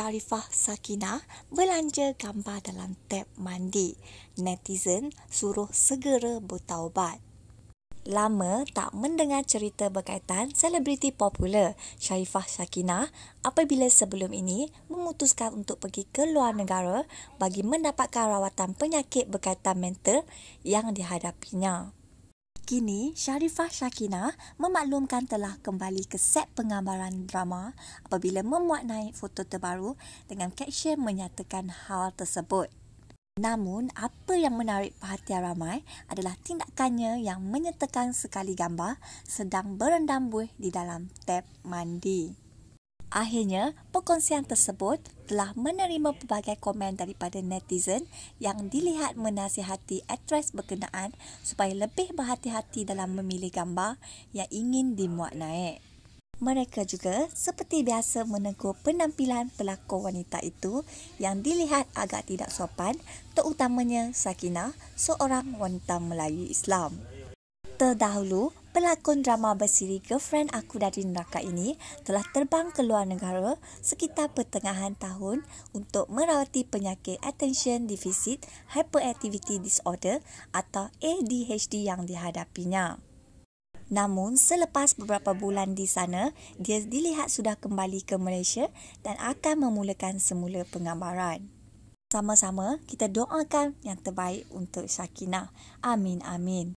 Sharifah Sakina belanja gambar dalam tab mandi. Netizen suruh segera bertaubat. Lama tak mendengar cerita berkaitan selebriti popular Sharifah Sakina apabila sebelum ini memutuskan untuk pergi ke luar negara bagi mendapatkan rawatan penyakit berkaitan mental yang dihadapinya. Kini, Sharifah Shakinah memaklumkan telah kembali ke set penggambaran drama apabila memuat naik foto terbaru dengan caption menyatakan hal tersebut. Namun, apa yang menarik perhatian ramai adalah tindakannya yang menyertakan sekali gambar sedang berendam buih di dalam tap mandi. Akhirnya, perkongsian tersebut telah menerima pelbagai komen daripada netizen yang dilihat menasihati atres berkenaan supaya lebih berhati-hati dalam memilih gambar yang ingin dimuat naik. Mereka juga seperti biasa menegur penampilan pelakon wanita itu yang dilihat agak tidak sopan terutamanya Sakina, seorang wanita Melayu Islam. Terdahulu, pelakon drama bersiri Girlfriend Aku Dari Neraka ini telah terbang ke luar negara sekitar pertengahan tahun untuk merawati penyakit Attention Deficit Hyperactivity Disorder atau ADHD yang dihadapinya. Namun, selepas beberapa bulan di sana, dia dilihat sudah kembali ke Malaysia dan akan memulakan semula penggambaran. Sama-sama, kita doakan yang terbaik untuk Syakina. Amin, amin.